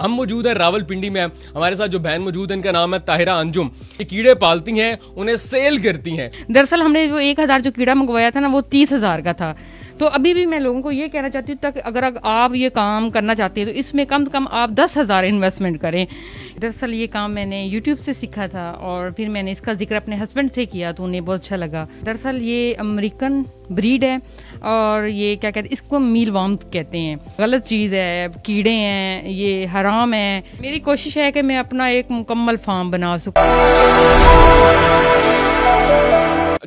हम मौजूद है रावलपिंडी में हमारे साथ जो बहन मौजूद है इनका नाम है ताहिरा अंजुम ये कीड़े पालती हैं उन्हें सेल करती हैं दरअसल हमने जो एक हजार जो कीड़ा मंगवाया था ना वो तीस हजार का था तो अभी भी मैं लोगों को ये कहना चाहती हूँ तक अगर आप ये काम करना चाहते हैं तो इसमें कम से कम आप दस हज़ार इन्वेस्टमेंट करें दरअसल ये काम मैंने यूट्यूब से सीखा था और फिर मैंने इसका जिक्र अपने हस्बैंड से किया तो उन्हें बहुत अच्छा लगा दरअसल ये अमरीकन ब्रीड है और ये क्या कहते हैं इसको मील वाम कहते हैं गलत चीज़ है कीड़े हैं ये हराम है मेरी कोशिश है कि मैं अपना एक मुकम्मल फार्म बना सकूँ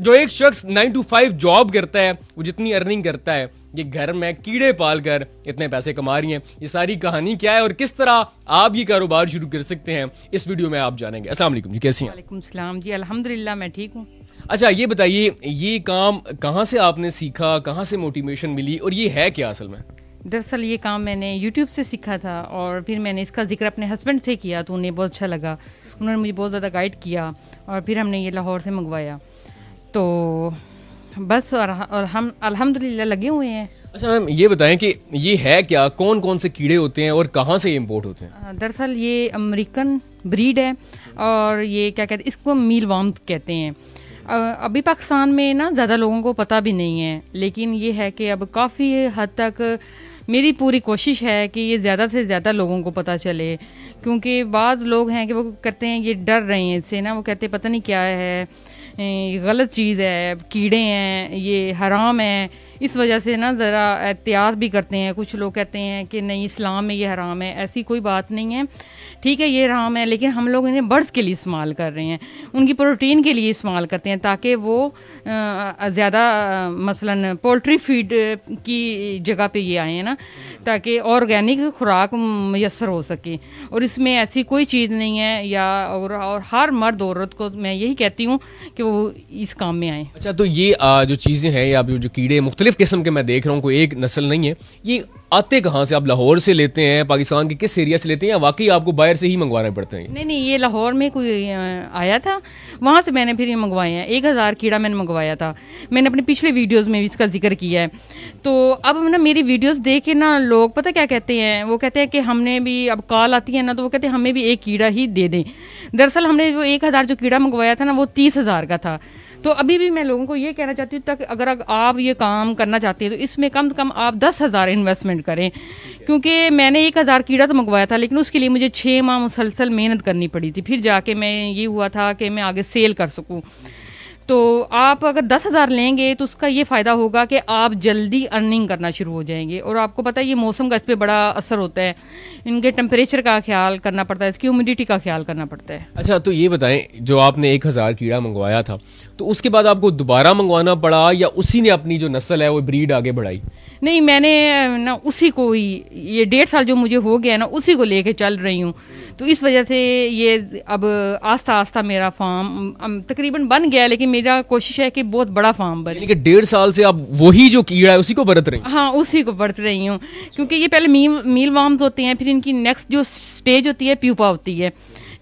जो एक शख्स नाइन टू फाइव जॉब करता है वो जितनी अर्निंग करता है ये घर में कीड़े पाल कर इतने पैसे कमा रही हैं ये सारी कहानी क्या है और किस तरह आप ये कारोबार शुरू कर सकते हैं इस वीडियो में आप जानेंगे असलम जी कैसी हैं सलाम जी अल्हम्दुलिल्लाह मैं ठीक हूँ अच्छा ये बताइए ये काम कहाँ से आपने सीखा कहाँ से मोटिवेशन मिली और ये है क्या असल में दरअसल ये काम मैंने यूट्यूब से सीखा था और फिर मैंने इसका जिक्र अपने हस्बैंड से किया तो उन्हें बहुत अच्छा लगा उन्होंने मुझे बहुत ज़्यादा गाइड किया और फिर हमने ये लाहौर से मंगवाया तो बस और, और हम अल्हम्दुलिल्लाह लगे हुए हैं अच्छा मैम ये बताएं कि ये है क्या कौन कौन से कीड़े होते हैं और कहाँ से इम्पोर्ट होते हैं दरअसल ये अमेरिकन ब्रीड है और ये क्या कहते हैं इसको मील वाम कहते हैं अभी पाकिस्तान में ना ज़्यादा लोगों को पता भी नहीं है लेकिन ये है कि अब काफ़ी हद तक मेरी पूरी कोशिश है कि ये ज़्यादा से ज़्यादा लोगों को पता चले क्योंकि बाज़ लोग हैं कि वो कहते हैं ये डर रहे हैं इससे ना वो कहते पता नहीं क्या है गलत चीज़ है कीड़े हैं ये हराम है इस वजह से ना ज़रा एहतियात भी करते हैं कुछ लोग कहते हैं कि नहीं इस्लाम में ये हराम है ऐसी कोई बात नहीं है ठीक है ये हराम है लेकिन हम लोग इन्हें बर्ड्स के लिए इस्तेमाल कर रहे हैं उनकी प्रोटीन के लिए इस्तेमाल करते हैं ताकि वो ज़्यादा मसला पोल्ट्री फीड की जगह पर ये आए हैं ना ताकि ऑर्गेनिक खुराक मैसर हो सके और इसमें ऐसी कोई चीज़ नहीं है या और, और हर मर्द औरत को मैं यही कहती हूँ कि वो इस काम में आए अच्छा तो ये जो चीज़ें हैं या जो कीड़े मुख्त मुख्तलिफ किस्म के मैं देख रहा हूँ कोई एक नस्ल नहीं है ये आते कहाँ से आप लाहौर से लेते हैं पाकिस्तान के किस एरिया से लेते हैं या वाकई आपको बाहर से ही मंगवाने पड़ते हैं नहीं नहीं ये लाहौर में कोई आया था वहाँ से मैंने फिर ये मंगवाए हैं एक हज़ार कीड़ा मैंने मंगवाया था मैंने अपने पिछले वीडियोज़ में भी इसका जिक्र किया है तो अब ना मेरी वीडियोज़ देख के ना लोग पता क्या कहते हैं वो कहते हैं कि हमने भी अब कॉल आती है ना तो वो कहते हैं हमें भी एक कीड़ा ही दे दें दरअसल हमने वो एक जो कीड़ा मंगवाया था ना वो तीस का था तो अभी भी मैं लोगों को ये कहना चाहती हूँ तक अगर आप ये काम करना चाहते हैं तो इसमें कम से कम आप दस हज़ार इन्वेस्टमेंट करें क्योंकि मैंने एक हज़ार कीड़ा तो मंगवाया था लेकिन उसके लिए मुझे छः माह मुसलसल मेहनत करनी पड़ी थी फिर जाके मैं ये हुआ था कि मैं आगे सेल कर सकूँ तो आप अगर दस हज़ार लेंगे तो उसका ये फ़ायदा होगा कि आप जल्दी अर्निंग करना शुरू हो जाएंगे और आपको पता है ये मौसम का इस पर बड़ा असर होता है इनके टेम्परेचर का ख्याल करना पड़ता है इसकी ह्यूमिडिटी का ख्याल करना पड़ता है अच्छा तो ये बताएं जो आपने एक हज़ार कीड़ा मंगवाया था तो उसके बाद आपको दोबारा मंगवाना पड़ा या उसी ने अपनी जो नस्ल है वो ब्रीड आगे बढ़ाई नहीं मैंने ना उसी को ही ये डेढ़ साल जो मुझे हो गया ना उसी को लेके चल रही हूँ तो इस वजह से ये अब आस्ता आस्ता मेरा फार्म तकरीबन बन गया लेकिन मेरा कोशिश है कि बहुत बड़ा फार्म बने लेकिन डेढ़ साल से आप वही जो कीड़ा है उसी को बरत रही हाँ उसी को बरत रही हूँ क्योंकि ये पहले मील मील वार्म्स होते हैं फिर इनकी नेक्स्ट जो स्टेज होती है प्यूपा होती है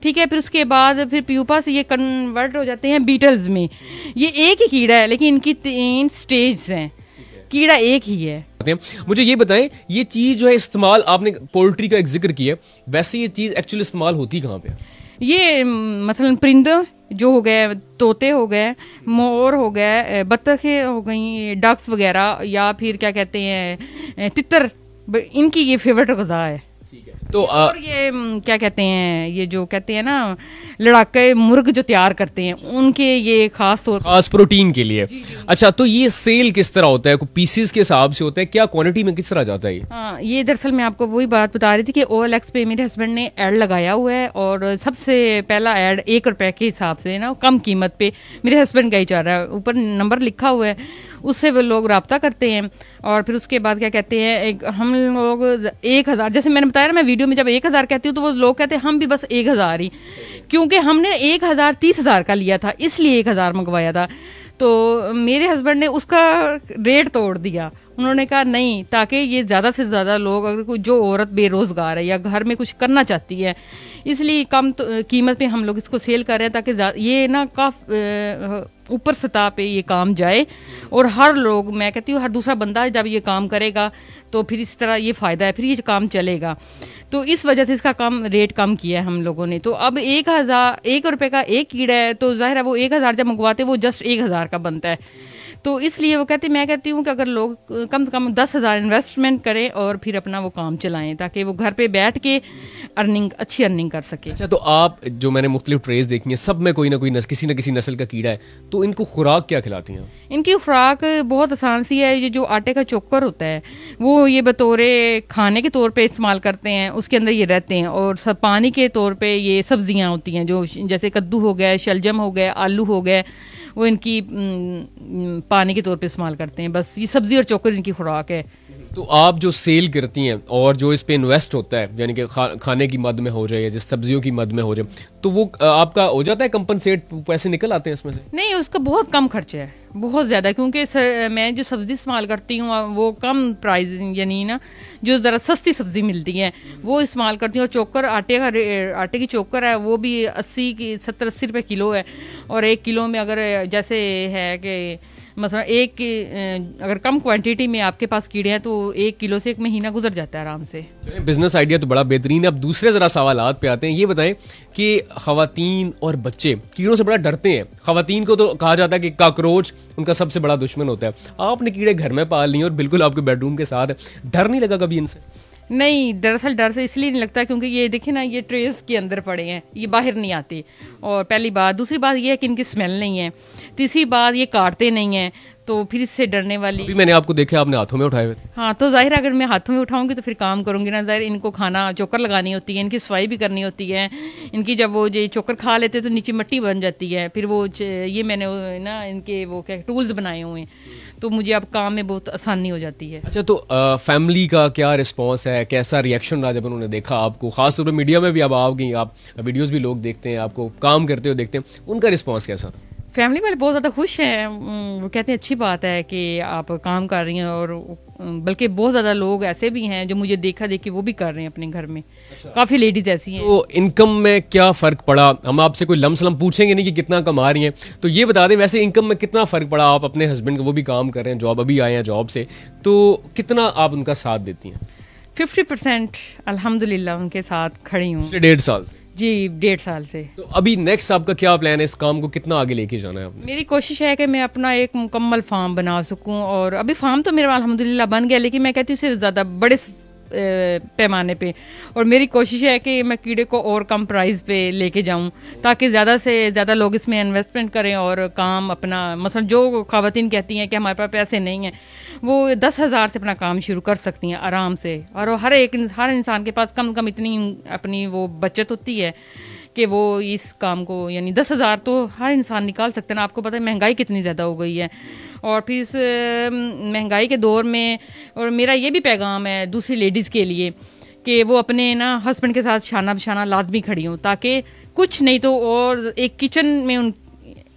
ठीक है फिर उसके बाद फिर प्यूपा से ये कन्वर्ट हो जाते हैं बीटल्स में ये एक ही कीड़ा है लेकिन इनकी तीन स्टेज हैं कीड़ा एक ही है करते हैं मुझे ये बताएं ये चीज़ जो है इस्तेमाल आपने पोल्ट्री का एक जिक्र किया वैसे ये चीज़ एक्चुअल इस्तेमाल होती कहाँ पे ये मसलन मतलब परिंद जो हो गए तोते हो गए मोर हो गए बत्तखें हो गई डक्स वगैरह या फिर क्या कहते हैं तितर इनकी ये फेवरेट गजा है तो और ये क्या कहते हैं ये जो कहते हैं ना लड़ाके मुर्ग जो तैयार करते हैं उनके ये खास तौर खास प्रोटीन के लिए जी, जी। अच्छा तो ये सेल किस तरह होता है पीसीस के हिसाब से होता है क्या क्वांटिटी में किस तरह जाता है हाँ ये दरअसल मैं आपको वही बात बता रही थी कि ओ पे मेरे हस्बैंड ने एड लगाया हुआ है और सबसे पहला एड एक रुपए के हिसाब से ना कम कीमत पे मेरे हस्बैंड का ही चाह रहा है ऊपर नंबर लिखा हुआ है उससे वो लोग रबता करते हैं और फिर उसके बाद क्या कहते हैं एक हम लोग एक हज़ार जैसे मैंने बताया ना मैं वीडियो में जब एक हज़ार कहती हूँ तो वो लोग कहते हैं हम भी बस एक हज़ार ही क्योंकि हमने एक हज़ार तीस हज़ार का लिया था इसलिए एक हज़ार मंगवाया था तो मेरे हस्बैंड ने उसका रेट तोड़ दिया उन्होंने कहा नहीं ताकि ये ज़्यादा से ज़्यादा लोग अगर कोई जो औरत बेरोज़गार है या घर में कुछ करना चाहती है इसलिए कम तो, कीमत पे हम लोग इसको सेल कर रहे हैं ताकि ये ना काफ ऊपर सतह पे ये काम जाए और हर लोग मैं कहती हूँ हर दूसरा बंदा जब ये काम करेगा तो फिर इस तरह ये फ़ायदा है फिर ये काम चलेगा तो इस वजह से इसका काम रेट कम किया है हम लोगों ने तो अब एक हज़ार एक रुपये का एक कीड़ा है तो जाहिर है वो एक हज़ार जब मंगवाते वो जस्ट एक हज़ार का बनता है तो इसलिए वो कहते मैं कहती हूँ कि अगर लोग कम से कम दस हज़ार इन्वेस्टमेंट करें और फिर अपना वो काम चलाएं ताकि वो घर पे बैठ के अर्निंग अच्छी अर्निंग कर सके अच्छा तो आप जो मैंने मुख्तलिफ ट्रेस देखी हैं सब में कोई ना कोई नस, किसी ना किसी नस्ल का कीड़ा है तो इनको खुराक क्या खिलाती हैं इनकी खुराक बहुत आसान सी है ये जो आटे का चोकर होता है वो ये बतौर खाने के तौर पर इस्तेमाल करते हैं उसके अंदर ये रहते हैं और सब पानी के तौर पर ये सब्जियाँ होती हैं जो जैसे कद्दू हो गए शलजम हो गए आलू हो गए वो इनकी पानी के तौर पे इस्तेमाल करते हैं बस ये सब्जी और चोकर इनकी खुराक है तो आप जो सेल करती हैं और जो इस पे इन्वेस्ट होता है यानी कि खा, खाने की मद में हो जाए जिस सब्जियों की मद में हो जाए तो वो आपका हो जाता है कंपनसेट पैसे निकल आते हैं इसमें से नहीं उसका बहुत कम खर्चा है बहुत ज़्यादा क्योंकि मैं जो सब्ज़ी इस्तेमाल करती हूँ वो कम प्राइस यानी ना जो ज़रा सस्ती सब्ज़ी मिलती है वो इस्तेमाल करती हूँ और चोकर आटे का आटे की चोकर है वो भी अस्सी की सत्तर अस्सी रुपये किलो है और एक किलो में अगर जैसे है कि मसला एक अगर कम क्वांटिटी में आपके पास कीड़े हैं तो एक किलो से एक महीना गुजर जाता है आराम से बिजनेस आइडिया तो बड़ा बेहतरीन है अब दूसरे ज़रा सवाल पे आते हैं ये बताएं कि खातन और बच्चे कीड़ों से बड़ा डरते हैं खातन को तो कहा जाता है कि काकरोच उनका सबसे बड़ा दुश्मन होता है आपने कीड़े घर में पाल लिए और बिल्कुल आपके बेडरूम के साथ डर नहीं लगा कभी इनसे नहीं दरअसल डर से इसलिए नहीं लगता क्योंकि ये देखिए ना ये ट्रेस के अंदर पड़े हैं ये बाहर नहीं आते और पहली बात दूसरी बात ये है कि इनकी स्मेल नहीं है तीसरी बात ये काटते नहीं है तो फिर इससे डरने वाली अभी मैंने आपको देखा आपने हाथों में उठाए हुए हाँ तो जाहिर अगर मैं हाथों में उठाऊंगी तो फिर काम करूंगी ना जाहिर इनको खाना चोकर लगानी होती है इनकी सफाई भी करनी होती है इनकी जब वो ये चोकर खा लेते हैं तो नीचे मट्टी बन जाती है फिर वो ये मैंने ना इनके वो क्या टूल्स बनाए हुए हैं तो मुझे अब काम में बहुत आसानी हो जाती है अच्छा तो आ, फैमिली का क्या रिस्पॉन्स है कैसा रिएक्शन रहा जब उन्होंने देखा आपको खासतौर पर मीडिया में भी अब आ गई आप वीडियोज़ भी लोग देखते हैं आपको काम करते हुए देखते हैं उनका रिस्पॉन्स कैसा था फैमिली वाले बहुत ज़्यादा खुश हैं वो कहते हैं अच्छी बात है कि आप काम कर रही हैं और बल्कि बहुत ज़्यादा लोग ऐसे भी हैं जो मुझे देखा देखी वो भी कर रहे हैं अपने घर में अच्छा। काफ़ी लेडीज ऐसी हैं तो इनकम में क्या फ़र्क पड़ा हम आपसे कोई लम सलम पूछेंगे नहीं कि कितना कमा रही हैं तो ये बता दें वैसे इनकम में कितना फ़र्क पड़ा आप अपने हस्बैंड को वो भी काम कर रहे हैं जॉब अभी आए हैं जॉब से तो कितना आप उनका साथ देती हैं फिफ्टी परसेंट उनके साथ खड़ी हूँ डेढ़ साल से जी डेढ़ साल से तो अभी नेक्स्ट आपका क्या प्लान है इस काम को कितना आगे लेके जाना है आपने? मेरी कोशिश है कि मैं अपना एक मुकम्मल फार्म बना सकूं और अभी फार्म तो मेरा अलहमदिल्ला बन गया लेकिन मैं कहती हूँ सिर्फ ज़्यादा बड़े पैमाने पे और मेरी कोशिश है कि मैं कीड़े को और कम प्राइस पे लेके जाऊं ताकि ज़्यादा से ज़्यादा लोग इसमें इन्वेस्टमेंट करें और काम अपना मसलन जो खातन कहती हैं कि हमारे पास पैसे नहीं हैं वो दस हज़ार से अपना काम शुरू कर सकती हैं आराम से और हर एक हर इंसान के पास कम कम इतनी अपनी वो बचत होती है कि वो इस काम को यानी दस हज़ार तो हर इंसान निकाल सकते हैं ना आपको पता है महंगाई कितनी ज़्यादा हो गई है और फिर इस महंगाई के दौर में और मेरा ये भी पैगाम है दूसरी लेडीज़ के लिए कि वो अपने ना हस्बैंड के साथ शाना बिछाना लाजमी खड़ी हों ताकि कुछ नहीं तो और एक किचन में उन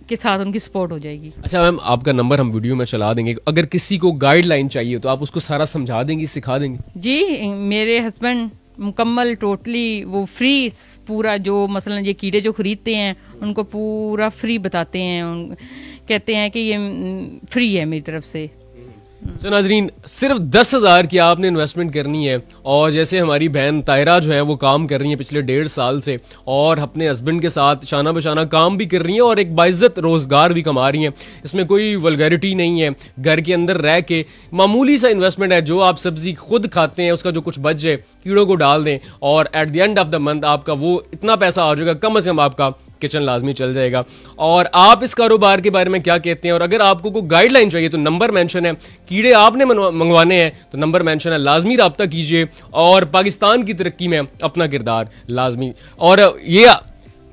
के साथ उनकी सपोर्ट हो जाएगी अच्छा मैम आपका नंबर हम वीडियो में चला देंगे अगर किसी को गाइडलाइन चाहिए तो आप उसको सारा समझा देंगी सिखा देंगी जी मेरे हस्बैंड मुकम्मल टोटली वो फ्री पूरा जो मसलन ये कीड़े जो खरीदते हैं उनको पूरा फ्री बताते हैं उन कहते हैं कि ये फ्री mm, है मेरी तरफ से हम्म। सो नाजरीन सिर्फ दस हज़ार की आपने इन्वेस्टमेंट करनी है और जैसे हमारी बहन तायरा जो है वो काम कर रही है पिछले डेढ़ साल से और अपने हस्बैंड के साथ शाना बशाना काम भी कर रही हैं और एक बाइज़त रोज़गार भी कमा रही हैं इसमें कोई वलगैरिटी नहीं है घर के अंदर रह के मामूली सा इन्वेस्टमेंट है जो आप सब्जी खुद खाते हैं उसका जो कुछ बच जाए कीड़ों को डाल दें और at the end of the month आपका वो इतना पैसा आ जाएगा कम अज़ कम आपका किचन लाजमी चल जाएगा और आप इस कारोबार के बारे में क्या कहते हैं और अगर आपको कोई गाइडलाइन चाहिए तो नंबर मैंशन है कीड़े आपने मंगवाने हैं तो नंबर मैंशन है लाजमी रबता कीजिए और पाकिस्तान की तरक्की में अपना किरदार लाजमी और ये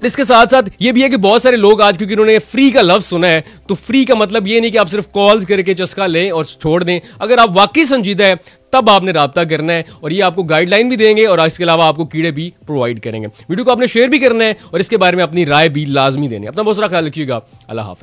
इसके साथ साथ ये भी है कि बहुत सारे लोग आज क्योंकि उन्होंने फ्री का लफ्ज सुना है तो फ्री का मतलब ये नहीं कि आप सिर्फ कॉल्स करके चस्का लें और छोड़ दें अगर आप वाकई संजीदा है तब आपने रबता करना है और ये आपको गाइडलाइन भी देंगे और इसके अलावा आपको कीड़े भी प्रोवाइड करेंगे वीडियो को आपने शेयर भी करना है और इसके बारे में अपनी राय भी लाजमी देनी है अपना बहुत सारा ख्याल रखिएगा अल्लाह